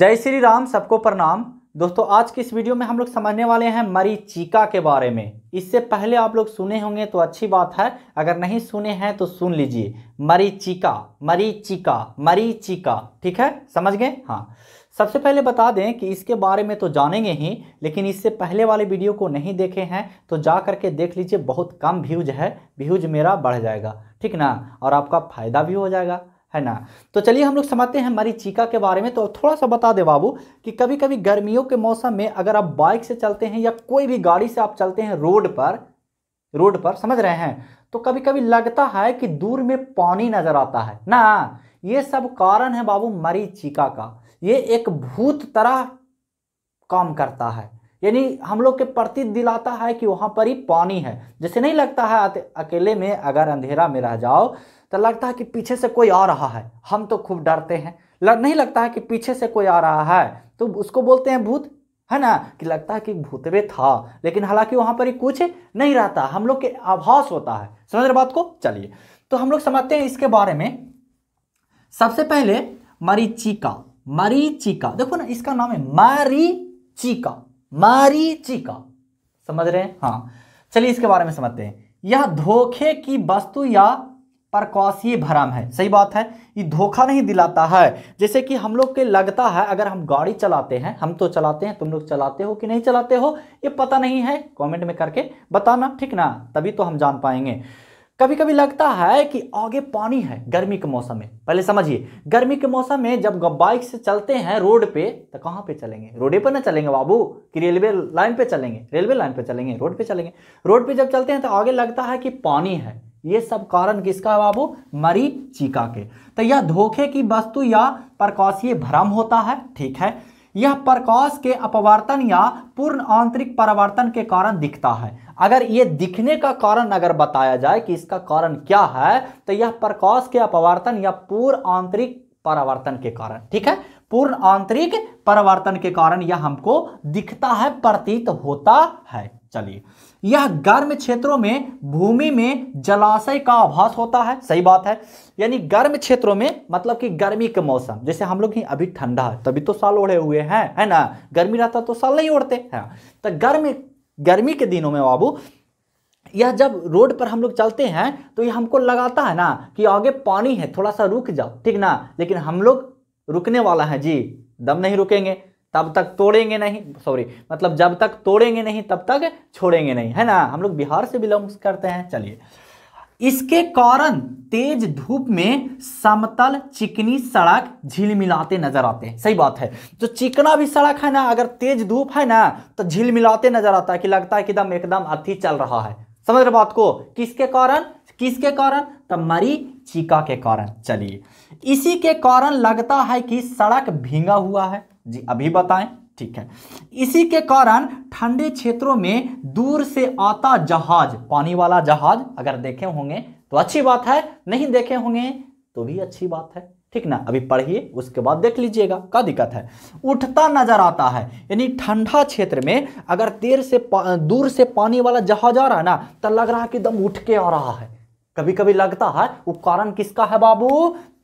जय श्री राम सबको प्रणाम दोस्तों आज की इस वीडियो में हम लोग समझने वाले हैं मरीचिका के बारे में इससे पहले आप लोग सुने होंगे तो अच्छी बात है अगर नहीं सुने हैं तो सुन लीजिए मरीचिका मरीचिका मरीचिका ठीक है समझ गए हाँ सबसे पहले बता दें कि इसके बारे में तो जानेंगे ही लेकिन इससे पहले वाले वीडियो को नहीं देखे हैं तो जा करके देख लीजिए बहुत कम व्यूज है व्यूज मेरा बढ़ जाएगा ठीक ना और आपका फायदा भी हो जाएगा है ना तो चलिए हम लोग समझते हैं हमारी चीका के बारे में तो थोड़ा सा बता दे बाबू कि कभी कभी गर्मियों के मौसम में अगर आप बाइक से चलते हैं या कोई भी गाड़ी से आप चलते हैं रोड पर रोड पर समझ रहे हैं तो कभी कभी लगता है कि दूर में पानी नजर आता है ना ये सब कारण है बाबू मरीचिका का ये एक भूत तरह काम करता है यानी हम लोग के प्रति दिलाता है कि वहां पर ही पानी है जैसे नहीं लगता है अकेले में अगर अंधेरा में रह जाओ तो लगता है कि पीछे से कोई आ रहा है हम तो खूब डरते हैं नहीं लगता है कि पीछे से कोई आ रहा है तो उसको बोलते हैं भूत है ना कि लगता है कि भूतवे था लेकिन हालांकि वहां पर ही कुछ नहीं रहता हम लोग के आभास होता है समझ रहे बात को चलिए तो हम लोग समझते हैं इसके बारे में सबसे पहले मरीचिका मरीचिका देखो ना इसका नाम है मरीचिका मरीचिका समझ रहे हैं हाँ चलिए इसके बारे में समझते हैं यह धोखे की वस्तु या प्रकाशीय भ्रम है सही बात है ये धोखा नहीं दिलाता है जैसे कि हम लोग के लगता है अगर हम गाड़ी चलाते हैं हम तो चलाते हैं तुम लोग चलाते हो कि नहीं चलाते हो ये पता नहीं है कमेंट में करके बताना ठीक ना तभी तो हम जान पाएंगे कभी कभी लगता है कि आगे पानी है गर्मी के मौसम में पहले समझिए गर्मी के मौसम में जब बाइक से चलते हैं रोड पे तो कहाँ पे चलेंगे रोडे पर ना चलेंगे बाबू कि रेलवे लाइन पे चलेंगे रेलवे लाइन पे चलेंगे रोड पे चलेंगे रोड पे जब चलते हैं तो आगे लगता है कि पानी है ये सब कारण किसका है बाबू मरीचिका के तो यह धोखे की वस्तु या प्रकाशीय भ्रम होता है ठीक है यह प्रकाश के अपवर्तन या पूर्ण आंतरिक परिवर्तन के कारण दिखता है अगर ये दिखने का कारण अगर बताया जाए कि इसका कारण क्या है तो यह प्रकाश के अपवर्तन या पूर्ण आंतरिक परावर्तन के कारण ठीक है पूर्ण आंतरिक परावर्तन के कारण यह हमको दिखता है प्रतीत होता है चलिए यह गर्म क्षेत्रों में भूमि में जलाशय का आभास होता है सही बात है यानी गर्म क्षेत्रों में मतलब कि गर्मी के मौसम जैसे हम लोग अभी ठंडा है तभी तो साल ओढ़े हुए हैं है ना गर्मी रहता तो साल नहीं ओढ़ते हैं तो गर्म गर्मी के दिनों में बाबू यह जब रोड पर हम लोग चलते हैं तो यह हमको लगाता है ना कि आगे पानी है थोड़ा सा रुक जाओ ठीक ना लेकिन हम लोग रुकने वाला है जी दम नहीं रुकेंगे तब तक तोड़ेंगे नहीं सॉरी मतलब जब तक तोड़ेंगे नहीं तब तक छोड़ेंगे नहीं है ना हम लोग बिहार से बिलोंग करते हैं चलिए इसके कारण तेज धूप में समतल चिकनी सड़क झिलमिलाते नजर आते हैं सही बात है जो चिकना भी सड़क है ना अगर तेज धूप है ना तो झिलमिलाते नजर आता है कि लगता है कि एकदम एकदम अति चल रहा है समझ रहे बात को किसके कारण किसके कारण तो मरीचिका के कारण चलिए इसी के कारण लगता है कि सड़क भींगा हुआ है जी अभी बताएं ठीक है इसी के कारण ठंडे क्षेत्रों में दूर से आता जहाज पानी वाला जहाज अगर देखे होंगे तो अच्छी बात है नहीं देखे होंगे तो भी अच्छी बात है ठीक ना अभी पढ़िए उसके बाद देख लीजिएगा क्या दिक्कत है उठता नजर आता है यानी ठंडा क्षेत्र में अगर देर से दूर से पानी वाला जहाज आ रहा है ना तो लग रहा है कि दम उठ के आ रहा है कभी कभी लगता है वो कारण किसका है बाबू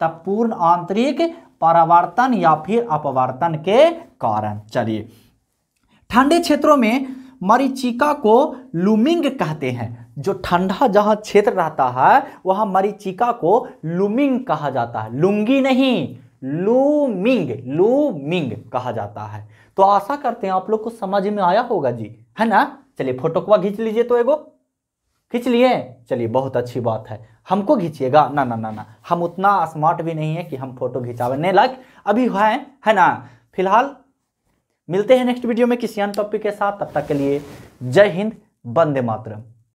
तब पूर्ण आंतरिक परावर्तन या फिर अपवर्तन के कारण चलिए ठंडे क्षेत्रों में मरीचिका को लूमिंग कहते हैं जो ठंडा जहां क्षेत्र रहता है वहां मरीचिका को लूमिंग कहा जाता है लुंगी नहीं लूमिंग लूमिंग कहा जाता है तो आशा करते हैं आप लोग को समझ में आया होगा जी है ना चलिए फोटो को खींच लीजिए तो एगो खींच लिए चलिए बहुत अच्छी बात है हमको खींचिएगा ना ना ना ना हम उतना स्मार्ट भी नहीं है कि हम फोटो खिंचावने लायक अभी है है ना फिलहाल मिलते हैं नेक्स्ट वीडियो में किसी अन्य टॉपिक के साथ तब तक के लिए जय हिंद बंदे मातरम